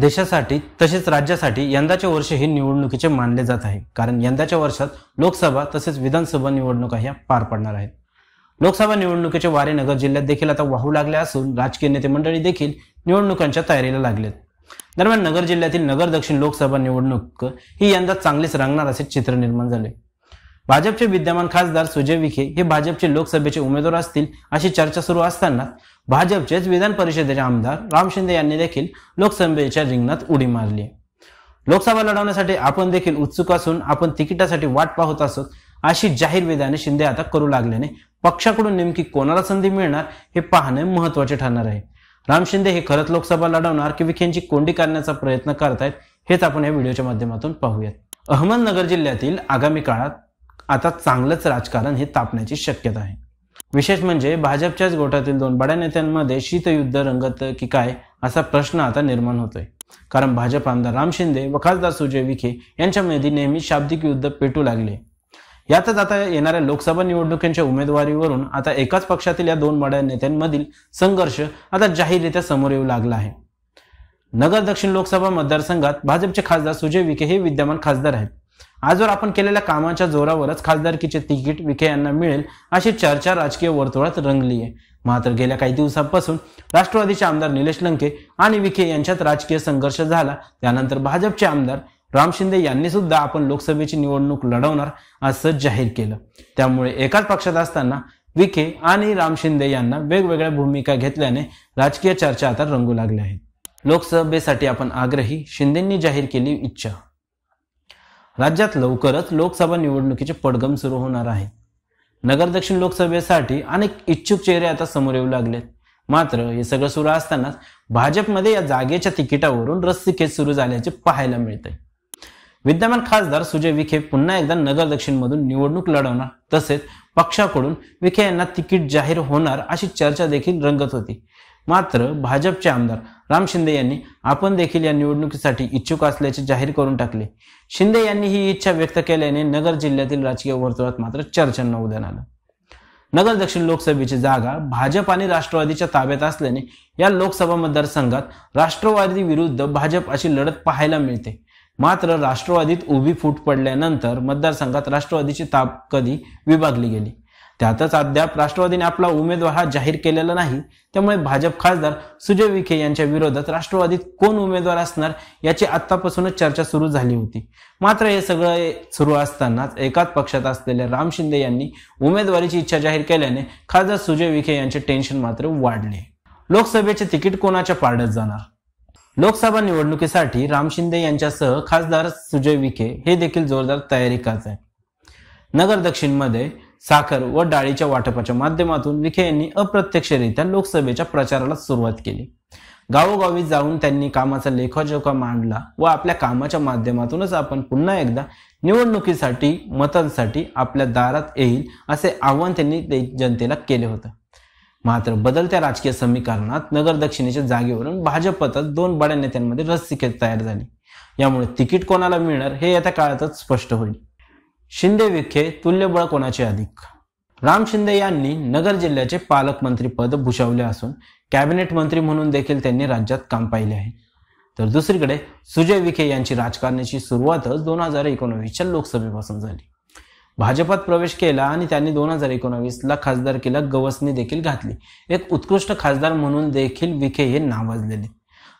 देशासाठी तसेच राज्यासाठी यंदाचे वर्ष हे निवडणुकीचे मानले जात आहे कारण यंदाच्या वर्षात लोकसभा तसेच विधानसभा निवडणुका ह्या पार पडणार आहेत लोकसभा निवडणुकीचे वारे नगर जिल्ह्यात देखील आता वाहू लागले असून राजकीय नेते मंडळी देखील निवडणुकांच्या तयारीला लागलेत दरम्यान नगर जिल्ह्यातील नगर दक्षिण लोकसभा निवडणूक ही यंदा चांगलीच रंगणार असे चित्र निर्माण झाले भाजपचे विद्यमान खासदार सुजय विखे हे भाजपचे लोकसभेचे उमेदवार असतील अशी चर्चा सुरू असताना भाजपचेच विधान परिषदेचे आमदार राम शिंदे यांनी देखील लोकसभेच्या रिंगणात उडी मारली लोकसभा लढवण्यासाठी आपण देखील उत्सुक असून आपण तिकिटासाठी वाट पाहत असोत अशी जाहीर विधाने शिंदे आता करू लागल्याने पक्षाकडून नेमकी कोणाला संधी मिळणार हे पाहणे महत्वाचे ठरणार आहे राम शिंदे हे खरंच लोकसभा लढवणार की विखेंची कोंडी करण्याचा प्रयत्न करतायत हेच आपण या व्हिडिओच्या माध्यमातून पाहूयात अहमदनगर जिल्ह्यातील आगामी काळात आता चांगलंच राजकारण हे तापण्याची शक्यता आहे विशेष म्हणजे भाजपच्याच गोटातील दोन बड्या नेत्यांमध्ये शीतयुद्ध रंगत की काय असा प्रश्न आता निर्माण होतोय कारण भाजप आमदार राम शिंदे व खासदार सुजय विखे यांच्यामध्ये नेहमी शाब्दिक युद्ध पेटू लागले यातच आता येणाऱ्या लोकसभा निवडणुकीच्या उमेदवारीवरून आता एकाच पक्षातील या दोन बड्या नेत्यांमधील संघर्ष आता जाहीररित्या समोर येऊ लागला आहे नगर दक्षिण लोकसभा मतदारसंघात भाजपचे खासदार सुजय विखे हे विद्यमान खासदार आहेत आजवर आपण केलेल्या कामाच्या जोरावरच खासदारकीचे तिकीट विखे यांना मिळेल अशी चर्चा राजकीय वर्तुळात रंगली आहे मात्र गेल्या काही दिवसांपासून राष्ट्रवादीचे आमदार निलेश लंके आणि विखे यांच्यात राजकीय संघर्ष झाला त्यानंतर भाजपचे आमदार राम शिंदे यांनी सुद्धा आपण लोकसभेची निवडणूक लढवणार असं जाहीर केलं त्यामुळे एकाच पक्षात असताना विखे आणि राम शिंदे यांना वेगवेगळ्या भूमिका घेतल्याने राजकीय चर्चा आता रंगू लागल्या आहेत लोकसभेसाठी आपण आग्रही शिंदेंनी जाहीर केली इच्छा राज्यात लवकरच लोकसभा निवडणुकीचे पडगम सुरू होणार आहे नगर दक्षिण लोकसभेसाठी अनेक इच्छुक चेहरे आता समोर येऊ लागलेत मात्र हे सगळं सुरू असतानाच भाजपमध्ये या जागेच्या तिकिटावरून रस्सीखेच सुरू झाल्याचे पाहायला मिळते विद्यमान खासदार सुजय विखे पुन्हा एकदा नगर मधून निवडणूक लढवणार तसेच पक्षाकडून विखे यांना तिकीट जाहीर होणार अशी चर्चा देखील रंगत होती मात्र भाजपचे आमदार राम शिंदे यांनी आपण देखील या निवडणुकीसाठी इच्छुक असल्याचे जाहीर करून टाकले शिंदे यांनी ही इच्छा व्यक्त केल्याने नगर जिल्ह्यातील राजकीय वर्तुळात मात्र चर्चांना उद्या आलं नगर दक्षिण लोकसभेची जागा भाजप आणि राष्ट्रवादीच्या ताब्यात असल्याने या लोकसभा मतदारसंघात राष्ट्रवादी विरुद्ध भाजप अशी लढत पाहायला मिळते मात्र राष्ट्रवादीत उभी फूट पडल्यानंतर मतदारसंघात राष्ट्रवादीची ताब कधी विभागली गेली त्यातच अद्याप राष्ट्रवादीने आपला उमेदवार हा जाहीर केलेला नाही त्यामुळे भाजप खासदार सुजय विखे यांच्या विरोधात राष्ट्रवादीत कोण उमेदवार असणार याची आतापासूनच चर्चा सुरू झाली होती मात्र हे सगळं सुरू असतानाच एकाच पक्षात असलेल्या राम शिंदे यांनी उमेदवारीची इच्छा जाहीर केल्याने खासदार सुजय विखे यांचे टेन्शन मात्र वाढले लोकसभेचे तिकीट कोणाच्या पाडत जाणार लोकसभा निवडणुकीसाठी राम शिंदे यांच्यासह खासदार सुजय विखे हे देखील जोरदार तयारी करत आहे नगर दक्षिणमध्ये साखर व डाळीच्या वाटपाच्या माध्यमातून विखे यांनी अप्रत्यक्षरित्या लोकसभेच्या प्रचाराला सुरुवात केली गावोगावी जाऊन त्यांनी कामाचा लेखाजोखा मांडला व आपल्या कामाच्या माध्यमातूनच आपण पुन्हा एकदा निवडणुकीसाठी मतांसाठी आपल्या दारात येईल असे आव्हान त्यांनी जनतेला केले होते मात्र बदलत्या राजकीय समीकरणात नगर दक्षिणेच्या जागेवरून भाजपतच दोन बड्या नेत्यांमध्ये रस्सीखेच तयार झाली यामुळे तिकीट कोणाला मिळणार हे येत्या काळातच स्पष्ट होईल शिंदे विखे तुल्यबळ कोणाचे अधिक राम शिंदे यांनी नगर जिल्ह्याचे पालकमंत्री पद भूषवले असून कॅबिनेट मंत्री म्हणून देखील त्यांनी राज्यात काम पाहिले आहे तर दुसरीकडे सुजय विखे यांची राजकारणाची सुरुवातच दोन हजार एकोणवीसच्या लोकसभेपासून झाली भाजपात प्रवेश केला आणि त्यांनी दोन हजार खासदार खासदारकीला गवसणी देखील घातली एक उत्कृष्ट खासदार म्हणून देखील विखे हे नावाजलेले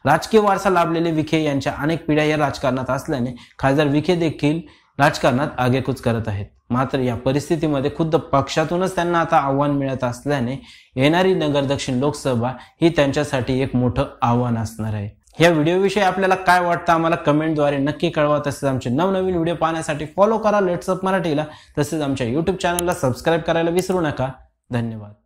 राजकीय वारसा लाभलेले विखे यांच्या अनेक पिढ्या या राजकारणात असल्याने खासदार विखे देखील राजकारणात आगेकूच करत आहेत मात्र या परिस्थितीमध्ये खुद्द पक्षातूनच त्यांना आता आव्हान मिळत असल्याने येणारी नगर दक्षिण लोकसभा ही त्यांच्यासाठी एक मोठं आव्हान असणार आहे या व्हिडिओविषयी आपल्याला काय वाटतं आम्हाला कमेंटद्वारे नक्की कळवा तसेच आमचे नवनवीन व्हिडिओ पाहण्यासाठी फॉलो करा लेट्सअप मराठीला तसेच आमच्या युट्यूब चॅनलला सबस्क्राईब करायला विसरू नका धन्यवाद